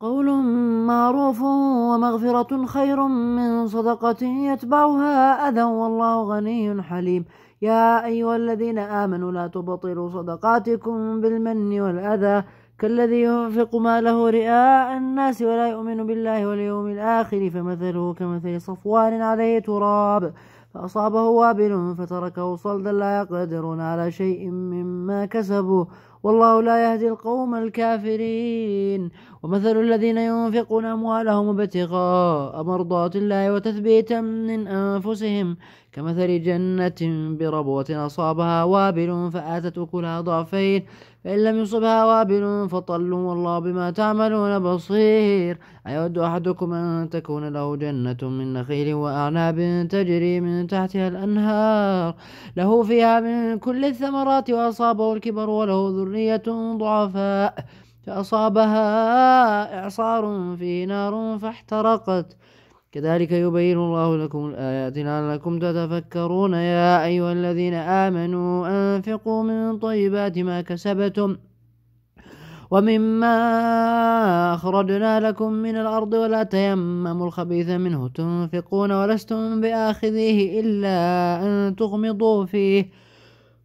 قول معروف ومغفرة خير من صدقة يتبعها أذى والله غني حليم يا أيها الذين آمنوا لا تبطلوا صدقاتكم بالمن والأذى كالذي ينفق ماله رئاء الناس ولا يؤمن بالله واليوم الآخر فمثله كمثل صفوان عليه تراب فأصابه وابل فتركه صلدا لا يقدرون على شيء مما كسبوا والله لا يهدي القوم الكافرين ومثل الذين ينفقون أموالهم ابتغاء مرضات الله وتثبيتا من أنفسهم كمثل جنة بربوة أصابها وابل فآتت أكلها ضعفين فإن لم يصبها وابل فطل والله بما تعملون بصير أيود أحدكم أن تكون له جنة من نخيل وأعناب تجري من تحتها الأنهار له فيها من كل الثمرات وأصابه الكبر وله ذر ذرية ضعفاء فأصابها إعصار في نار فاحترقت كذلك يبين الله لكم الآيات لعلكم تتفكرون يا أيها الذين آمنوا أنفقوا من طيبات ما كسبتم ومما أخرجنا لكم من الأرض ولا تيمموا الخبيث منه تنفقون ولستم بآخذيه إلا أن تغمضوا فيه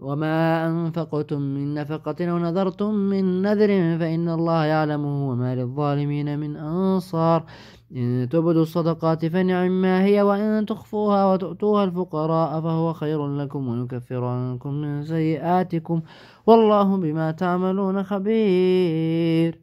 وما أنفقتم من نفقة أو نذرتم من نذر فإن الله يعلمه وما للظالمين من أنصار إن تبدوا الصدقات فنعم ما هي وإن تخفوها وتؤتوها الفقراء فهو خير لكم ويكفر عنكم من سيئاتكم والله بما تعملون خبير